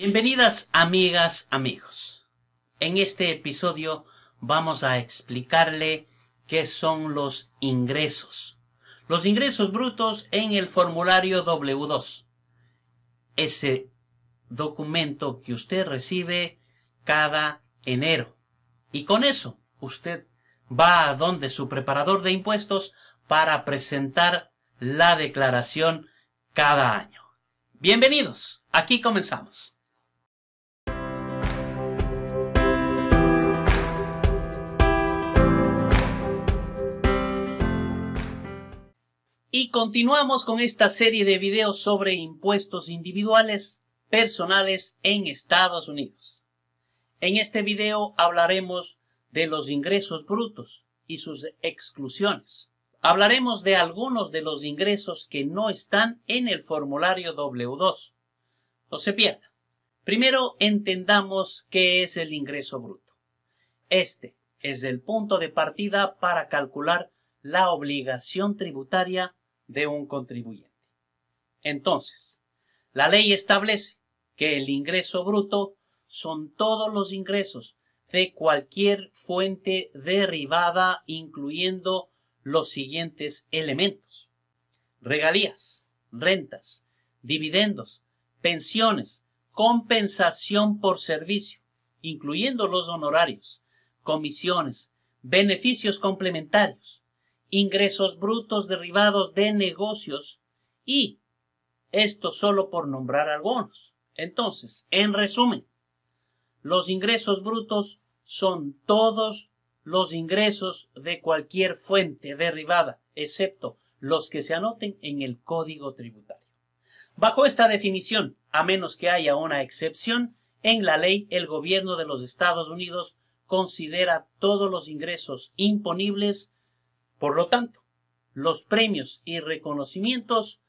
Bienvenidas amigas, amigos. En este episodio vamos a explicarle qué son los ingresos. Los ingresos brutos en el formulario W2. Ese documento que usted recibe cada enero. Y con eso usted va a donde su preparador de impuestos para presentar la declaración cada año. Bienvenidos. Aquí comenzamos. Y continuamos con esta serie de videos sobre impuestos individuales personales en Estados Unidos. En este video hablaremos de los ingresos brutos y sus exclusiones. Hablaremos de algunos de los ingresos que no están en el formulario W2. No se pierda. Primero entendamos qué es el ingreso bruto. Este es el punto de partida para calcular la obligación tributaria de un contribuyente. Entonces, la ley establece que el ingreso bruto son todos los ingresos de cualquier fuente derivada, incluyendo los siguientes elementos. Regalías, rentas, dividendos, pensiones, compensación por servicio, incluyendo los honorarios, comisiones, beneficios complementarios, ingresos brutos derivados de negocios y esto solo por nombrar algunos. Entonces, en resumen, los ingresos brutos son todos los ingresos de cualquier fuente derivada, excepto los que se anoten en el código tributario. Bajo esta definición, a menos que haya una excepción, en la ley el gobierno de los Estados Unidos considera todos los ingresos imponibles por lo tanto, los premios y reconocimientos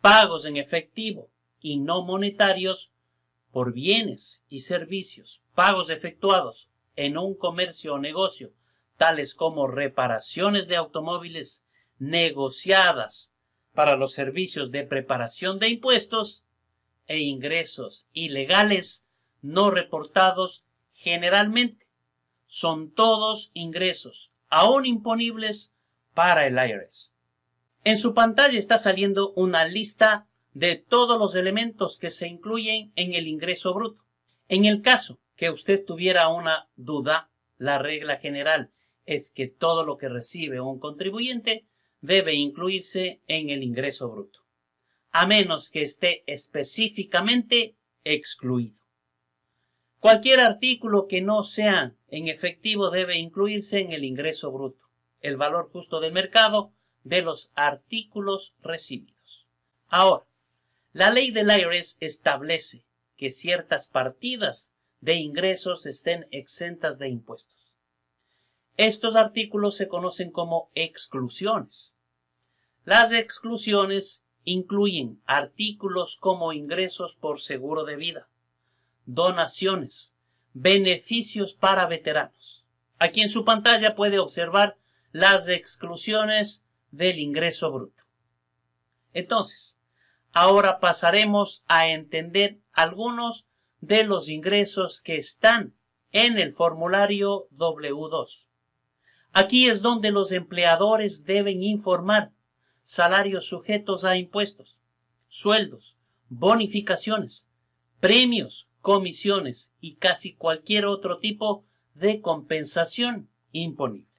pagos en efectivo y no monetarios por bienes y servicios pagos efectuados en un comercio o negocio, tales como reparaciones de automóviles negociadas para los servicios de preparación de impuestos e ingresos ilegales no reportados generalmente. Son todos ingresos, aún imponibles, para el IRS. En su pantalla está saliendo una lista de todos los elementos que se incluyen en el ingreso bruto. En el caso que usted tuviera una duda, la regla general es que todo lo que recibe un contribuyente debe incluirse en el ingreso bruto, a menos que esté específicamente excluido. Cualquier artículo que no sea en efectivo debe incluirse en el ingreso bruto el valor justo del mercado de los artículos recibidos. Ahora, la ley del IRS establece que ciertas partidas de ingresos estén exentas de impuestos. Estos artículos se conocen como exclusiones. Las exclusiones incluyen artículos como ingresos por seguro de vida, donaciones, beneficios para veteranos. Aquí en su pantalla puede observar las exclusiones del ingreso bruto. Entonces, ahora pasaremos a entender algunos de los ingresos que están en el formulario W2. Aquí es donde los empleadores deben informar salarios sujetos a impuestos, sueldos, bonificaciones, premios, comisiones y casi cualquier otro tipo de compensación imponible.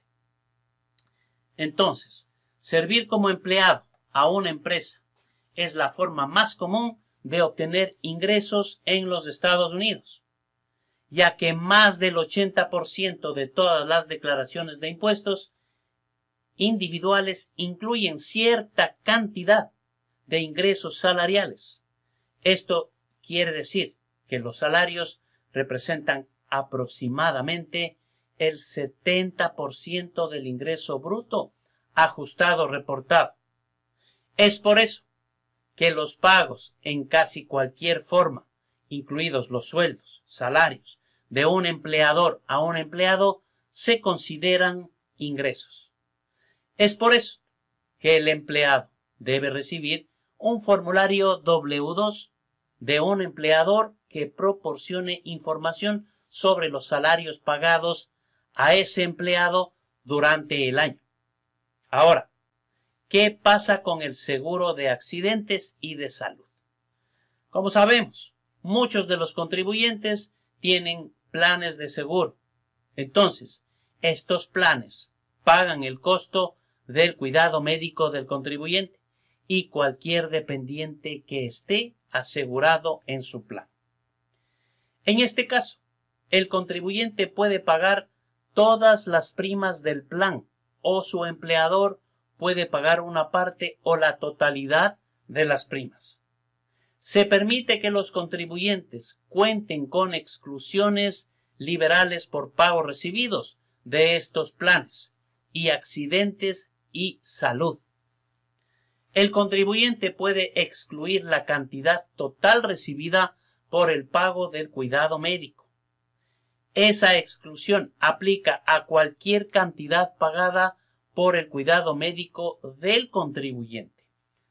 Entonces, servir como empleado a una empresa es la forma más común de obtener ingresos en los Estados Unidos, ya que más del 80% de todas las declaraciones de impuestos individuales incluyen cierta cantidad de ingresos salariales. Esto quiere decir que los salarios representan aproximadamente el 70% del ingreso bruto ajustado reportado. Es por eso que los pagos en casi cualquier forma, incluidos los sueldos, salarios, de un empleador a un empleado, se consideran ingresos. Es por eso que el empleado debe recibir un formulario W2 de un empleador que proporcione información sobre los salarios pagados a ese empleado durante el año. Ahora, ¿qué pasa con el seguro de accidentes y de salud? Como sabemos, muchos de los contribuyentes tienen planes de seguro. Entonces, estos planes pagan el costo del cuidado médico del contribuyente y cualquier dependiente que esté asegurado en su plan. En este caso, el contribuyente puede pagar todas las primas del plan o su empleador puede pagar una parte o la totalidad de las primas. Se permite que los contribuyentes cuenten con exclusiones liberales por pagos recibidos de estos planes y accidentes y salud. El contribuyente puede excluir la cantidad total recibida por el pago del cuidado médico esa exclusión aplica a cualquier cantidad pagada por el cuidado médico del contribuyente,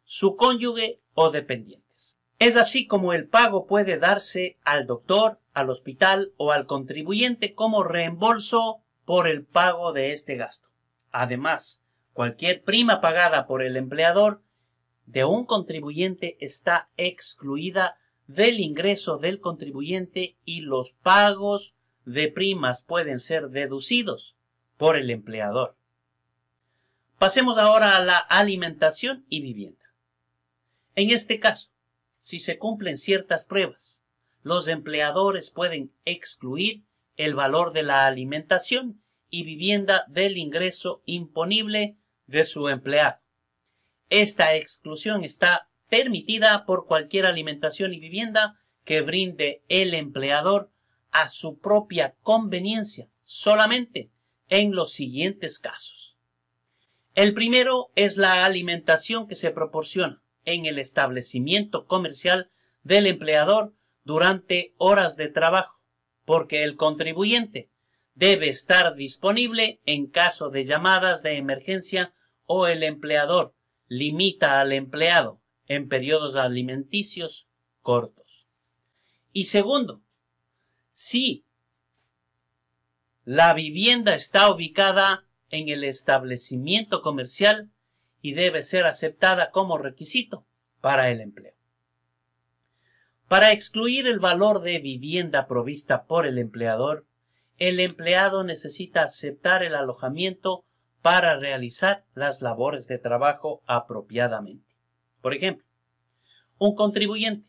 su cónyuge o dependientes. Es así como el pago puede darse al doctor, al hospital o al contribuyente como reembolso por el pago de este gasto. Además, cualquier prima pagada por el empleador de un contribuyente está excluida del ingreso del contribuyente y los pagos de primas pueden ser deducidos por el empleador. Pasemos ahora a la alimentación y vivienda. En este caso, si se cumplen ciertas pruebas, los empleadores pueden excluir el valor de la alimentación y vivienda del ingreso imponible de su empleado. Esta exclusión está permitida por cualquier alimentación y vivienda que brinde el empleador a su propia conveniencia solamente en los siguientes casos. El primero es la alimentación que se proporciona en el establecimiento comercial del empleador durante horas de trabajo, porque el contribuyente debe estar disponible en caso de llamadas de emergencia o el empleador limita al empleado en periodos alimenticios cortos. Y segundo, si la vivienda está ubicada en el establecimiento comercial y debe ser aceptada como requisito para el empleo. Para excluir el valor de vivienda provista por el empleador, el empleado necesita aceptar el alojamiento para realizar las labores de trabajo apropiadamente. Por ejemplo, un contribuyente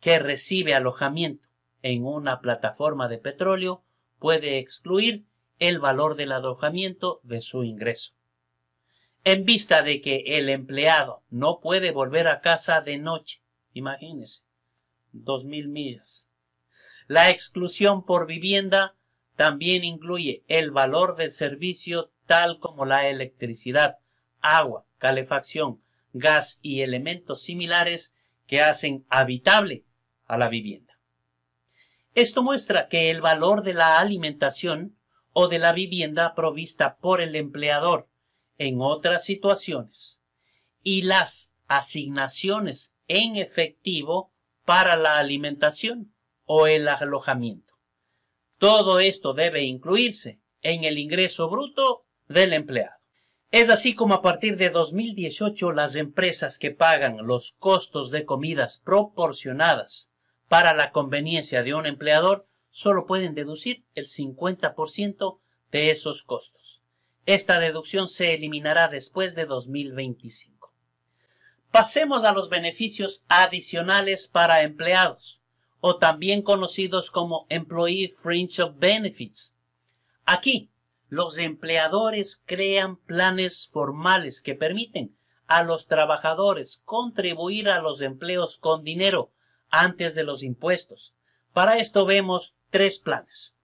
que recibe alojamiento en una plataforma de petróleo puede excluir el valor del alojamiento de su ingreso. En vista de que el empleado no puede volver a casa de noche, imagínese, dos mil millas. La exclusión por vivienda también incluye el valor del servicio tal como la electricidad, agua, calefacción, gas y elementos similares que hacen habitable a la vivienda. Esto muestra que el valor de la alimentación o de la vivienda provista por el empleador en otras situaciones y las asignaciones en efectivo para la alimentación o el alojamiento. Todo esto debe incluirse en el ingreso bruto del empleado. Es así como a partir de 2018 las empresas que pagan los costos de comidas proporcionadas para la conveniencia de un empleador solo pueden deducir el 50% de esos costos. Esta deducción se eliminará después de 2025. Pasemos a los beneficios adicionales para empleados, o también conocidos como Employee Fringe Benefits. Aquí, los empleadores crean planes formales que permiten a los trabajadores contribuir a los empleos con dinero antes de los impuestos. Para esto vemos tres planes.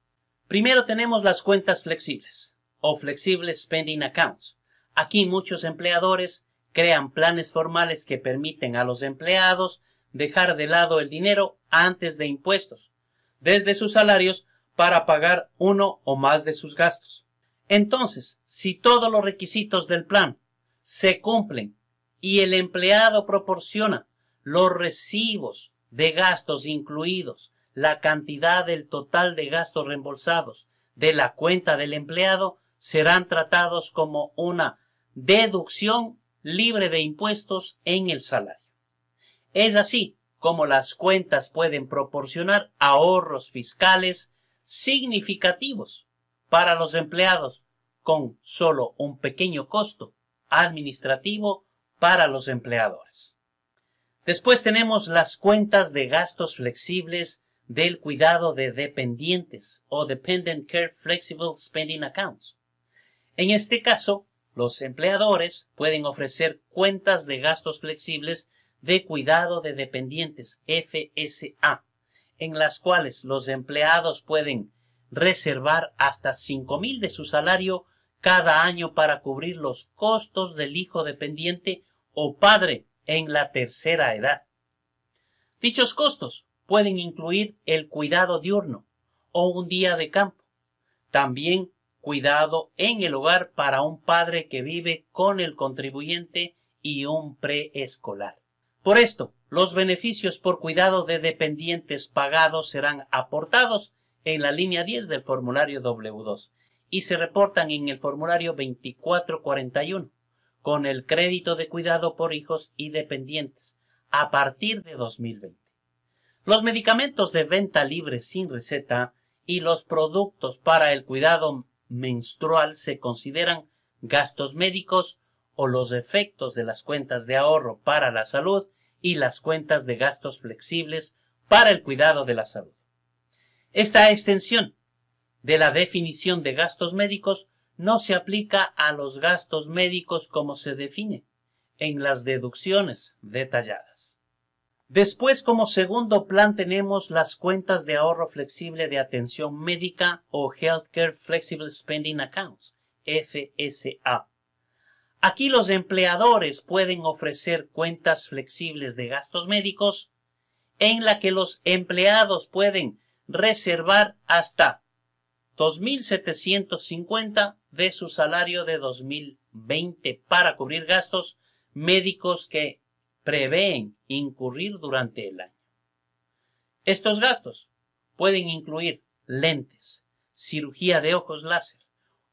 Primero tenemos las cuentas flexibles o flexible spending accounts. Aquí muchos empleadores crean planes formales que permiten a los empleados dejar de lado el dinero antes de impuestos, desde sus salarios para pagar uno o más de sus gastos. Entonces, si todos los requisitos del plan se cumplen y el empleado proporciona los recibos de gastos incluidos la cantidad del total de gastos reembolsados de la cuenta del empleado serán tratados como una deducción libre de impuestos en el salario. Es así como las cuentas pueden proporcionar ahorros fiscales significativos para los empleados con solo un pequeño costo administrativo para los empleadores. Después tenemos las cuentas de gastos flexibles del cuidado de dependientes o Dependent Care Flexible Spending Accounts. En este caso, los empleadores pueden ofrecer cuentas de gastos flexibles de cuidado de dependientes, FSA, en las cuales los empleados pueden reservar hasta $5,000 de su salario cada año para cubrir los costos del hijo dependiente o padre en la tercera edad. Dichos costos pueden incluir el cuidado diurno o un día de campo, también cuidado en el hogar para un padre que vive con el contribuyente y un preescolar. Por esto, los beneficios por cuidado de dependientes pagados serán aportados en la línea 10 del formulario W2 y se reportan en el formulario 2441 con el crédito de cuidado por hijos y dependientes a partir de 2020. Los medicamentos de venta libre sin receta y los productos para el cuidado menstrual se consideran gastos médicos o los efectos de las cuentas de ahorro para la salud y las cuentas de gastos flexibles para el cuidado de la salud. Esta extensión de la definición de gastos médicos no se aplica a los gastos médicos como se define en las deducciones detalladas. Después, como segundo plan, tenemos las cuentas de ahorro flexible de atención médica o Healthcare Flexible Spending Accounts, FSA. Aquí los empleadores pueden ofrecer cuentas flexibles de gastos médicos en la que los empleados pueden reservar hasta 2.750 de su salario de 2020 para cubrir gastos médicos que prevén incurrir durante el año. Estos gastos pueden incluir lentes, cirugía de ojos láser,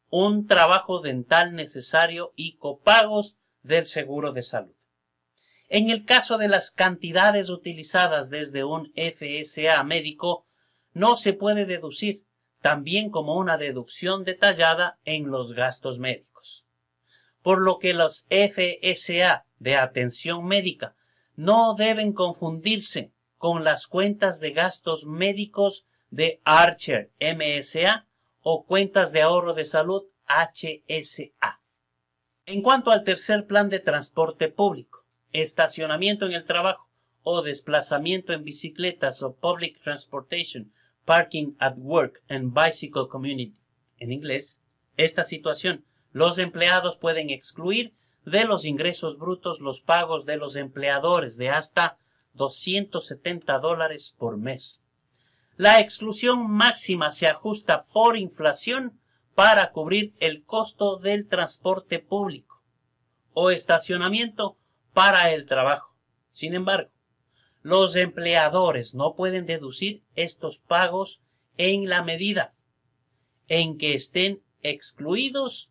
un trabajo dental necesario y copagos del seguro de salud. En el caso de las cantidades utilizadas desde un FSA médico, no se puede deducir también como una deducción detallada en los gastos médicos. Por lo que los FSA de atención médica no deben confundirse con las cuentas de gastos médicos de Archer MSA o cuentas de ahorro de salud HSA. En cuanto al tercer plan de transporte público, estacionamiento en el trabajo o desplazamiento en bicicletas o public transportation Parking at Work and Bicycle Community, en inglés, esta situación. Los empleados pueden excluir de los ingresos brutos los pagos de los empleadores de hasta 270 dólares por mes. La exclusión máxima se ajusta por inflación para cubrir el costo del transporte público o estacionamiento para el trabajo. Sin embargo, los empleadores no pueden deducir estos pagos en la medida en que estén excluidos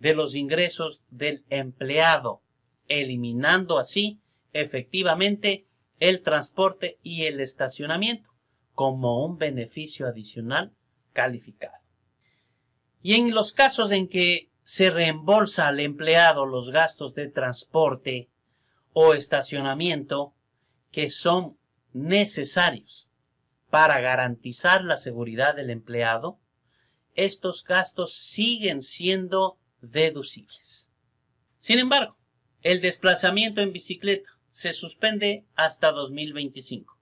de los ingresos del empleado, eliminando así efectivamente el transporte y el estacionamiento como un beneficio adicional calificado. Y en los casos en que se reembolsa al empleado los gastos de transporte o estacionamiento, que son necesarios para garantizar la seguridad del empleado, estos gastos siguen siendo deducibles. Sin embargo, el desplazamiento en bicicleta se suspende hasta 2025.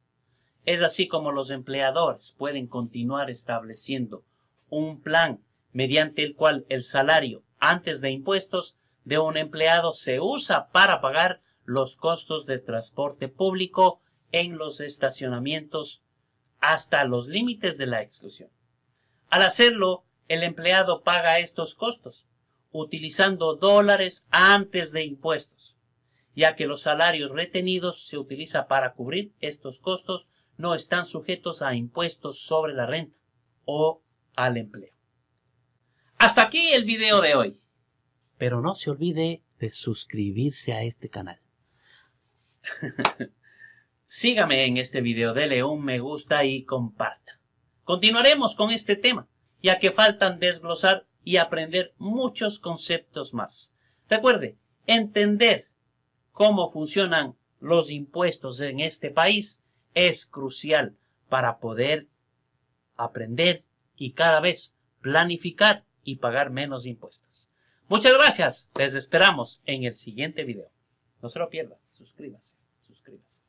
Es así como los empleadores pueden continuar estableciendo un plan mediante el cual el salario antes de impuestos de un empleado se usa para pagar los costos de transporte público en los estacionamientos hasta los límites de la exclusión. Al hacerlo, el empleado paga estos costos, utilizando dólares antes de impuestos, ya que los salarios retenidos se utiliza para cubrir estos costos no están sujetos a impuestos sobre la renta o al empleo. Hasta aquí el video de hoy, pero no se olvide de suscribirse a este canal. Sígame en este video, de un me gusta y comparta. Continuaremos con este tema, ya que faltan desglosar y aprender muchos conceptos más. Recuerde, entender cómo funcionan los impuestos en este país es crucial para poder aprender y cada vez planificar y pagar menos impuestos. Muchas gracias, les esperamos en el siguiente video. No se lo pierda, suscríbase, suscríbase.